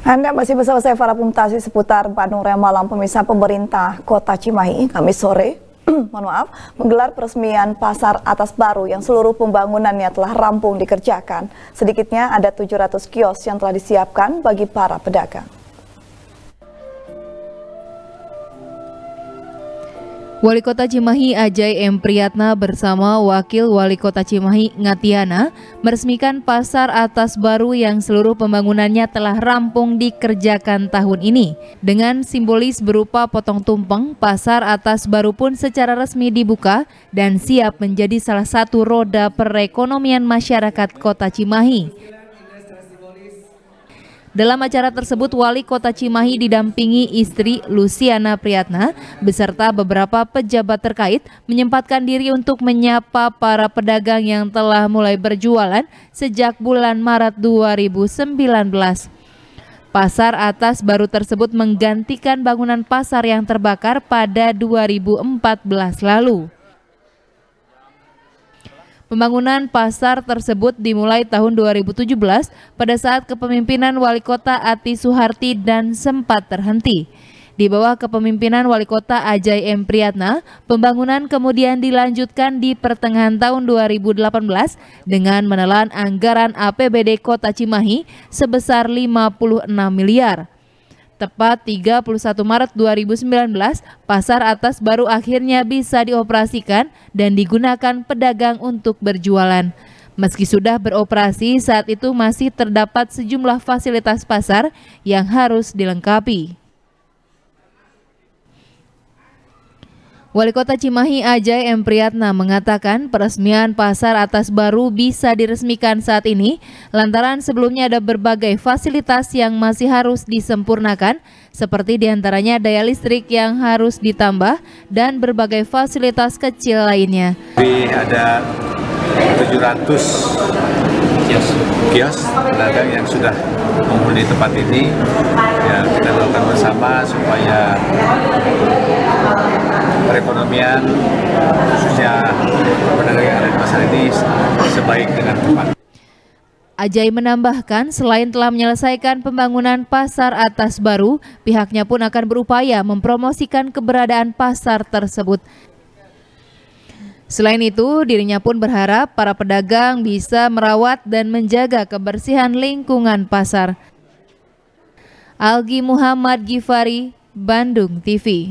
Anda masih bersama saya Farah Pumtasi seputar Bandung Raya Malam pemirsa pemerintah Kota Cimahi kami sore mohon maaf, menggelar peresmian pasar atas baru yang seluruh pembangunannya telah rampung dikerjakan. Sedikitnya ada 700 kios yang telah disiapkan bagi para pedagang. Wali Kota Cimahi Ajay M. Priyatna bersama Wakil Wali Kota Cimahi Ngatiana meresmikan pasar atas baru yang seluruh pembangunannya telah rampung dikerjakan tahun ini. Dengan simbolis berupa potong tumpeng, pasar atas baru pun secara resmi dibuka dan siap menjadi salah satu roda perekonomian masyarakat Kota Cimahi. Dalam acara tersebut, Wali Kota Cimahi didampingi istri Luciana Priyatna beserta beberapa pejabat terkait menyempatkan diri untuk menyapa para pedagang yang telah mulai berjualan sejak bulan Maret 2019. Pasar atas baru tersebut menggantikan bangunan pasar yang terbakar pada 2014 lalu. Pembangunan pasar tersebut dimulai tahun 2017 pada saat kepemimpinan Wali Kota Ati Suharti dan sempat terhenti. Di bawah kepemimpinan Wali Kota Ajay M. Priyatna, pembangunan kemudian dilanjutkan di pertengahan tahun 2018 dengan menelan anggaran APBD Kota Cimahi sebesar 56 miliar. Tepat 31 Maret 2019, pasar atas baru akhirnya bisa dioperasikan dan digunakan pedagang untuk berjualan. Meski sudah beroperasi, saat itu masih terdapat sejumlah fasilitas pasar yang harus dilengkapi. Wali Kota Cimahi Ajay M. Priyatna mengatakan peresmian pasar atas baru bisa diresmikan saat ini lantaran sebelumnya ada berbagai fasilitas yang masih harus disempurnakan seperti diantaranya daya listrik yang harus ditambah dan berbagai fasilitas kecil lainnya. Jadi ada 700 kios pedagang yang sudah di tempat ini ya kita lakukan bersama supaya perekonomian khususnya perdagangan dan pasar ini sebaik dengan tepat. Ajai menambahkan, selain telah menyelesaikan pembangunan pasar atas baru, pihaknya pun akan berupaya mempromosikan keberadaan pasar tersebut. Selain itu, dirinya pun berharap para pedagang bisa merawat dan menjaga kebersihan lingkungan pasar. Algi Muhammad Gifari, Bandung TV